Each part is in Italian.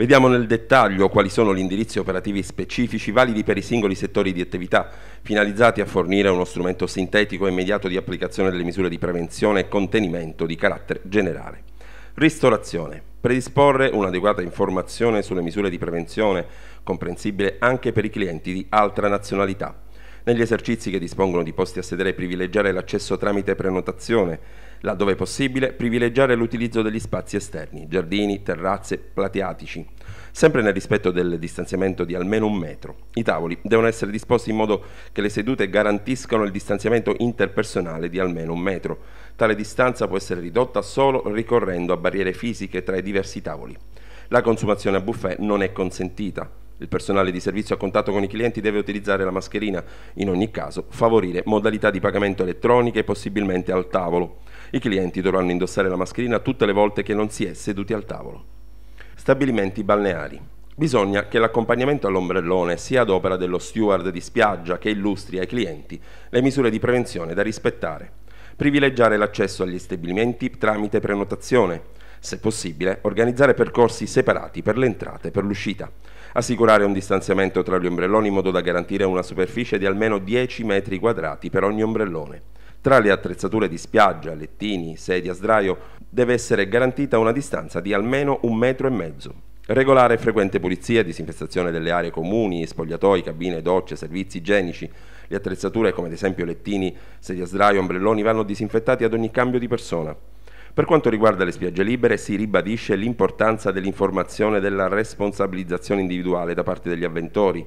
Vediamo nel dettaglio quali sono gli indirizzi operativi specifici validi per i singoli settori di attività, finalizzati a fornire uno strumento sintetico e immediato di applicazione delle misure di prevenzione e contenimento di carattere generale. Ristorazione. Predisporre un'adeguata informazione sulle misure di prevenzione, comprensibile anche per i clienti di altra nazionalità negli esercizi che dispongono di posti a sedere privilegiare l'accesso tramite prenotazione, laddove possibile privilegiare l'utilizzo degli spazi esterni, giardini, terrazze, plateatici, sempre nel rispetto del distanziamento di almeno un metro. I tavoli devono essere disposti in modo che le sedute garantiscano il distanziamento interpersonale di almeno un metro. Tale distanza può essere ridotta solo ricorrendo a barriere fisiche tra i diversi tavoli. La consumazione a buffet non è consentita. Il personale di servizio a contatto con i clienti deve utilizzare la mascherina, in ogni caso favorire modalità di pagamento elettroniche possibilmente al tavolo. I clienti dovranno indossare la mascherina tutte le volte che non si è seduti al tavolo. Stabilimenti balneari. Bisogna che l'accompagnamento all'ombrellone sia ad opera dello steward di spiaggia che illustri ai clienti le misure di prevenzione da rispettare. Privilegiare l'accesso agli stabilimenti tramite prenotazione se possibile, organizzare percorsi separati per le entrate e per l'uscita, assicurare un distanziamento tra gli ombrelloni in modo da garantire una superficie di almeno 10 metri quadrati per ogni ombrellone. Tra le attrezzature di spiaggia, lettini, sedia, a sdraio, deve essere garantita una distanza di almeno un metro e mezzo. Regolare e frequente pulizia, disinfestazione delle aree comuni, spogliatoi, cabine, docce, servizi igienici. Le attrezzature come ad esempio lettini, sedia, a sdraio, ombrelloni vanno disinfettati ad ogni cambio di persona. Per quanto riguarda le spiagge libere, si ribadisce l'importanza dell'informazione e della responsabilizzazione individuale da parte degli avventori.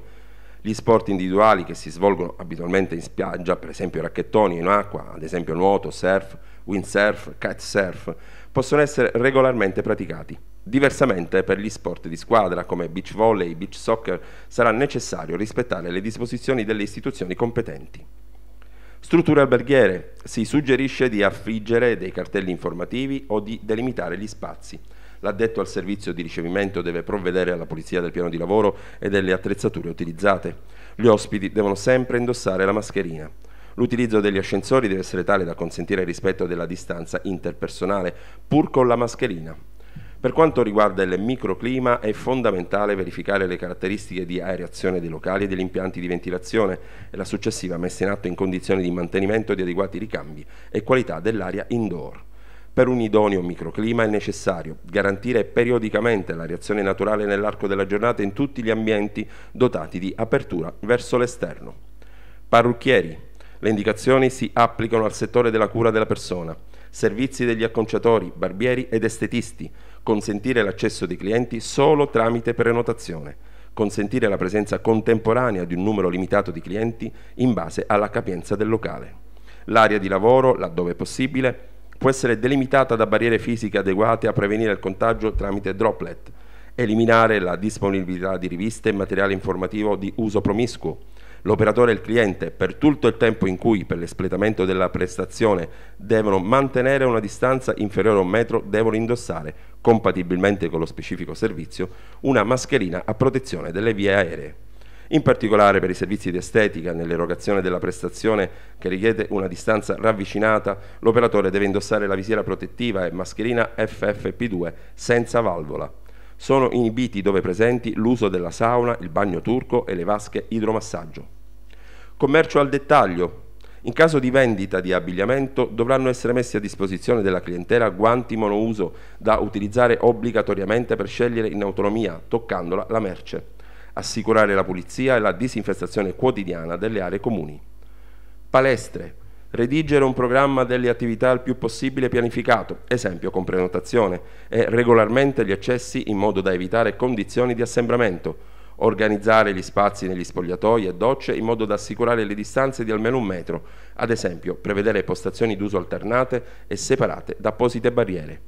Gli sport individuali che si svolgono abitualmente in spiaggia, per esempio racchettoni in acqua, ad esempio nuoto, surf, windsurf, kitesurf, possono essere regolarmente praticati. Diversamente per gli sport di squadra come beach volley, beach soccer, sarà necessario rispettare le disposizioni delle istituzioni competenti. Strutture alberghiere. Si suggerisce di affiggere dei cartelli informativi o di delimitare gli spazi. L'addetto al servizio di ricevimento deve provvedere alla pulizia del piano di lavoro e delle attrezzature utilizzate. Gli ospiti devono sempre indossare la mascherina. L'utilizzo degli ascensori deve essere tale da consentire il rispetto della distanza interpersonale, pur con la mascherina. Per quanto riguarda il microclima è fondamentale verificare le caratteristiche di aereazione dei locali e degli impianti di ventilazione e la successiva messa in atto in condizioni di mantenimento di adeguati ricambi e qualità dell'aria indoor. Per un idoneo microclima è necessario garantire periodicamente la naturale nell'arco della giornata in tutti gli ambienti dotati di apertura verso l'esterno. Parrucchieri. Le indicazioni si applicano al settore della cura della persona, servizi degli acconciatori, barbieri ed estetisti, consentire l'accesso dei clienti solo tramite prenotazione, consentire la presenza contemporanea di un numero limitato di clienti in base alla capienza del locale. L'area di lavoro, laddove possibile, può essere delimitata da barriere fisiche adeguate a prevenire il contagio tramite droplet, eliminare la disponibilità di riviste e materiale informativo di uso promiscuo, L'operatore e il cliente, per tutto il tempo in cui, per l'espletamento della prestazione, devono mantenere una distanza inferiore a un metro, devono indossare, compatibilmente con lo specifico servizio, una mascherina a protezione delle vie aeree. In particolare per i servizi di estetica, nell'erogazione della prestazione che richiede una distanza ravvicinata, l'operatore deve indossare la visiera protettiva e mascherina FFP2 senza valvola. Sono inibiti dove presenti l'uso della sauna, il bagno turco e le vasche idromassaggio. Commercio al dettaglio. In caso di vendita di abbigliamento dovranno essere messi a disposizione della clientela guanti monouso da utilizzare obbligatoriamente per scegliere in autonomia, toccandola la merce. Assicurare la pulizia e la disinfestazione quotidiana delle aree comuni. Palestre redigere un programma delle attività il più possibile pianificato, esempio con prenotazione, e regolarmente gli accessi in modo da evitare condizioni di assembramento, organizzare gli spazi negli spogliatoi e docce in modo da assicurare le distanze di almeno un metro, ad esempio prevedere postazioni d'uso alternate e separate da apposite barriere.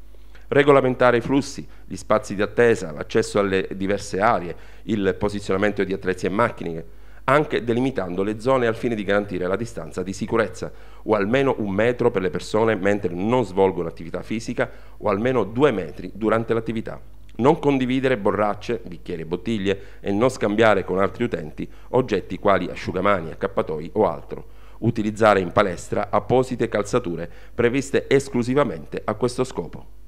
Regolamentare i flussi, gli spazi di attesa, l'accesso alle diverse aree, il posizionamento di attrezzi e macchine, anche delimitando le zone al fine di garantire la distanza di sicurezza, o almeno un metro per le persone mentre non svolgono attività fisica, o almeno due metri durante l'attività. Non condividere borracce, bicchieri e bottiglie e non scambiare con altri utenti oggetti quali asciugamani, accappatoi o altro utilizzare in palestra apposite calzature previste esclusivamente a questo scopo.